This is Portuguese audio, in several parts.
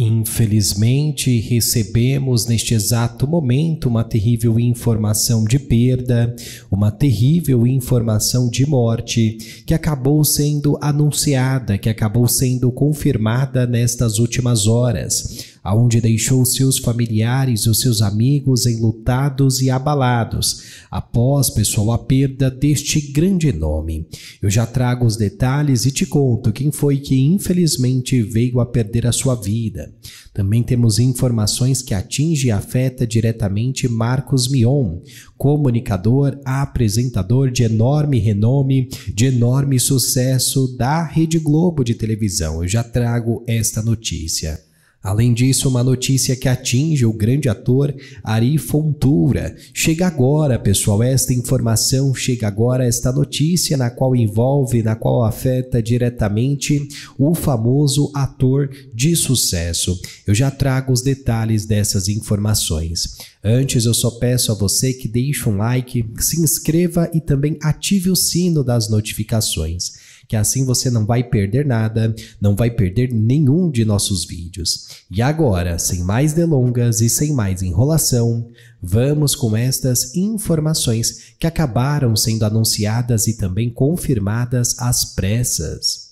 Infelizmente, recebemos neste exato momento uma terrível informação de perda, uma terrível informação de morte, que acabou sendo anunciada, que acabou sendo confirmada nestas últimas horas aonde deixou seus familiares, os seus amigos enlutados e abalados, após, pessoal, a perda deste grande nome. Eu já trago os detalhes e te conto quem foi que infelizmente veio a perder a sua vida. Também temos informações que atinge e afeta diretamente Marcos Mion, comunicador, apresentador de enorme renome, de enorme sucesso da Rede Globo de televisão. Eu já trago esta notícia. Além disso, uma notícia que atinge o grande ator Ari Fontoura. Chega agora, pessoal, esta informação chega agora, esta notícia na qual envolve, na qual afeta diretamente o famoso ator de sucesso. Eu já trago os detalhes dessas informações. Antes, eu só peço a você que deixe um like, se inscreva e também ative o sino das notificações que assim você não vai perder nada, não vai perder nenhum de nossos vídeos. E agora, sem mais delongas e sem mais enrolação, vamos com estas informações que acabaram sendo anunciadas e também confirmadas às pressas.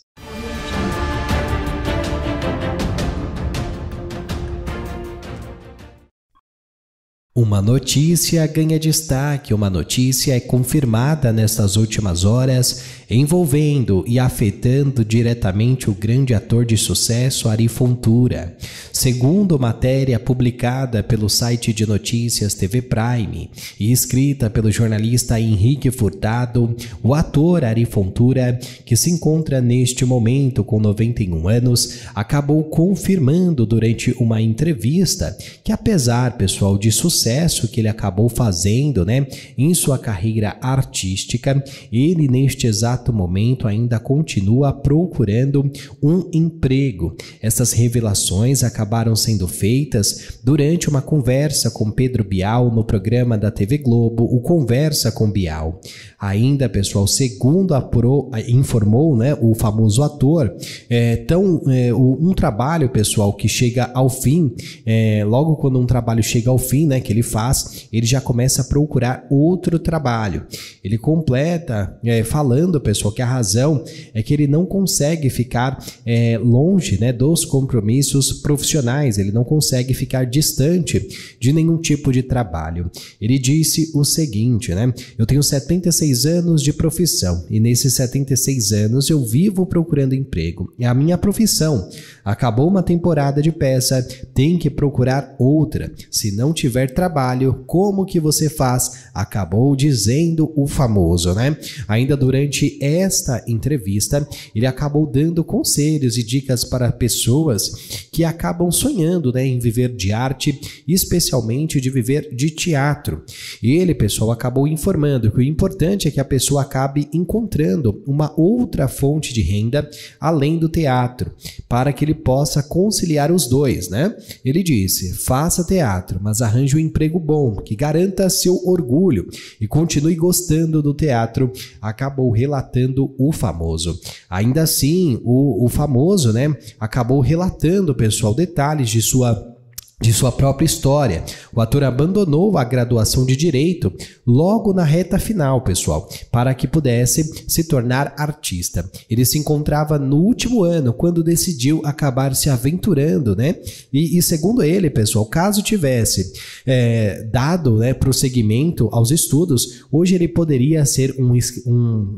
Uma notícia ganha destaque, uma notícia é confirmada nestas últimas horas, envolvendo e afetando diretamente o grande ator de sucesso Ari Fontura. Segundo matéria publicada pelo site de notícias TV Prime e escrita pelo jornalista Henrique Furtado, o ator Ari Fontura, que se encontra neste momento com 91 anos, acabou confirmando durante uma entrevista que apesar pessoal de sucesso sucesso que ele acabou fazendo, né, em sua carreira artística, ele neste exato momento ainda continua procurando um emprego. Essas revelações acabaram sendo feitas durante uma conversa com Pedro Bial no programa da TV Globo, o Conversa com Bial. Ainda, pessoal, segundo a Pro informou, né, o famoso ator, é tão é, um trabalho, pessoal, que chega ao fim, é, logo quando um trabalho chega ao fim, né, que ele faz, ele já começa a procurar outro trabalho. Ele completa é, falando, pessoal, que a razão é que ele não consegue ficar é, longe né, dos compromissos profissionais, ele não consegue ficar distante de nenhum tipo de trabalho. Ele disse o seguinte, né? Eu tenho 76 anos de profissão e nesses 76 anos eu vivo procurando emprego. É a minha profissão. Acabou uma temporada de peça, tem que procurar outra. Se não tiver trabalho, como que você faz? Acabou dizendo o famoso, né? Ainda durante esta entrevista, ele acabou dando conselhos e dicas para pessoas que acabam sonhando né, em viver de arte, especialmente de viver de teatro. e Ele, pessoal, acabou informando que o importante é que a pessoa acabe encontrando uma outra fonte de renda além do teatro, para que ele possa conciliar os dois, né? Ele disse: faça teatro, mas arranje um emprego bom, que garanta seu orgulho e continue gostando do teatro, acabou relatando o famoso. Ainda assim, o, o famoso, né, acabou relatando, pessoal, detalhes de sua de sua própria história. O ator abandonou a graduação de direito logo na reta final, pessoal, para que pudesse se tornar artista. Ele se encontrava no último ano quando decidiu acabar se aventurando, né? E, e segundo ele, pessoal, caso tivesse é, dado né, prosseguimento aos estudos, hoje ele poderia ser um, um,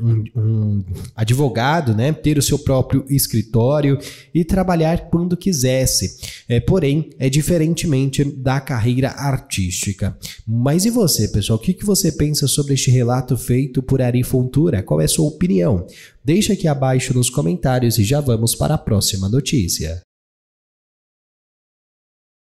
um, um advogado, né? Ter o seu próprio escritório e trabalhar quando quisesse. É, porém, é diferente diferentemente da carreira artística. Mas e você, pessoal? O que, que você pensa sobre este relato feito por Ari Fontura? Qual é a sua opinião? Deixa aqui abaixo nos comentários e já vamos para a próxima notícia.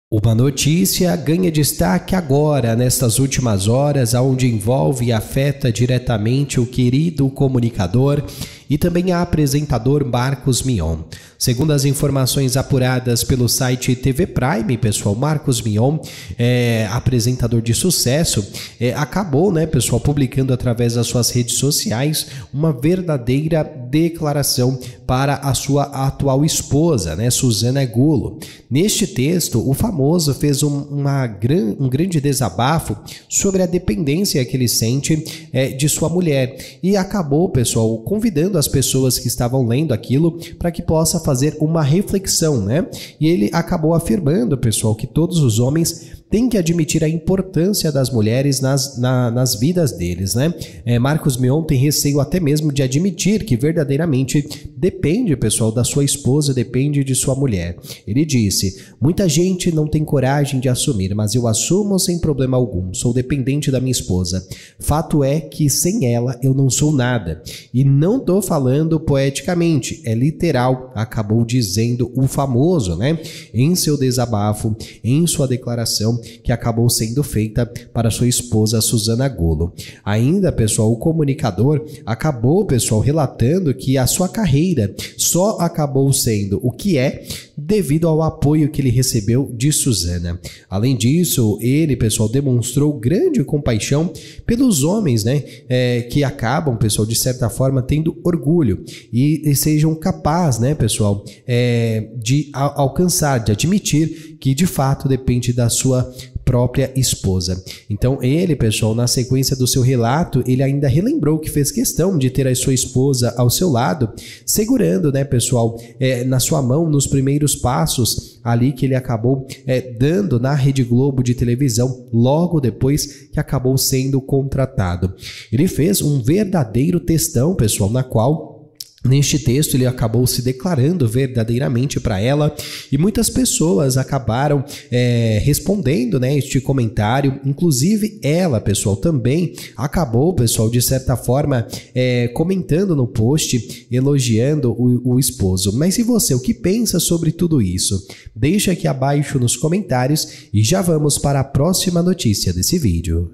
Uma notícia ganha destaque agora, nestas últimas horas, onde envolve e afeta diretamente o querido comunicador e também a apresentador Marcos Mion. Segundo as informações apuradas pelo site TV Prime, pessoal, Marcos Mion, é, apresentador de sucesso, é, acabou, né, pessoal, publicando através das suas redes sociais uma verdadeira declaração para a sua atual esposa, né, Suzana Gulo. Neste texto, o famoso fez um, uma gran, um grande desabafo sobre a dependência que ele sente é, de sua mulher e acabou, pessoal, convidando as pessoas que estavam lendo aquilo para que possa fazer uma reflexão, né? E ele acabou afirmando, pessoal, que todos os homens tem que admitir a importância das mulheres nas, na, nas vidas deles. Né? É, Marcos Mion tem receio até mesmo de admitir que verdadeiramente depende, pessoal, da sua esposa, depende de sua mulher. Ele disse: Muita gente não tem coragem de assumir, mas eu assumo sem problema algum. Sou dependente da minha esposa. Fato é que sem ela eu não sou nada. E não tô falando poeticamente, é literal, acabou dizendo o famoso, né? Em seu desabafo, em sua declaração, que acabou sendo feita para sua esposa Susana Golo. Ainda, pessoal, o comunicador acabou, pessoal, relatando que a sua carreira só acabou sendo o que é devido ao apoio que ele recebeu de Suzana. Além disso, ele, pessoal, demonstrou grande compaixão pelos homens, né? É, que acabam, pessoal, de certa forma, tendo orgulho e, e sejam capazes, né, pessoal, é, de a, alcançar, de admitir que de fato depende da sua própria esposa. Então ele, pessoal, na sequência do seu relato, ele ainda relembrou que fez questão de ter a sua esposa ao seu lado, segurando, né, pessoal, é, na sua mão nos primeiros passos ali que ele acabou é, dando na Rede Globo de televisão logo depois que acabou sendo contratado. Ele fez um verdadeiro testão, pessoal, na qual Neste texto, ele acabou se declarando verdadeiramente para ela e muitas pessoas acabaram é, respondendo né, este comentário. Inclusive, ela, pessoal, também acabou, pessoal, de certa forma, é, comentando no post, elogiando o, o esposo. Mas e você, o que pensa sobre tudo isso? Deixa aqui abaixo nos comentários e já vamos para a próxima notícia desse vídeo.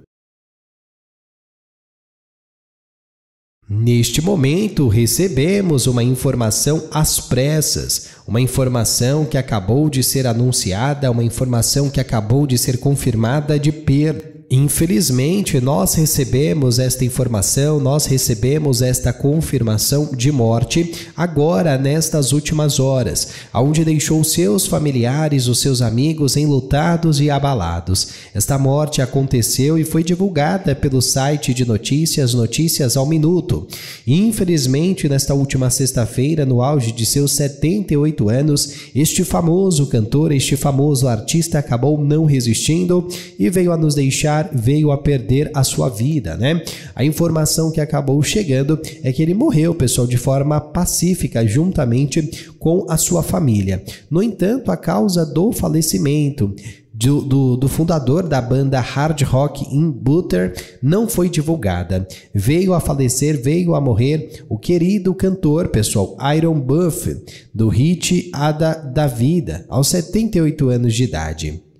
Neste momento, recebemos uma informação às pressas, uma informação que acabou de ser anunciada, uma informação que acabou de ser confirmada de perda. Infelizmente, nós recebemos esta informação, nós recebemos esta confirmação de morte agora nestas últimas horas, aonde deixou seus familiares, os seus amigos enlutados e abalados. Esta morte aconteceu e foi divulgada pelo site de notícias Notícias ao Minuto. Infelizmente, nesta última sexta-feira, no auge de seus 78 anos, este famoso cantor, este famoso artista acabou não resistindo e veio a nos deixar veio a perder a sua vida, né? A informação que acabou chegando é que ele morreu, pessoal, de forma pacífica, juntamente com a sua família. No entanto, a causa do falecimento do, do, do, fundador da banda hard rock In Butter não foi divulgada. Veio a falecer, veio a morrer o querido cantor, pessoal, Iron Buff, do hit Ada da Vida, aos 78 anos de idade.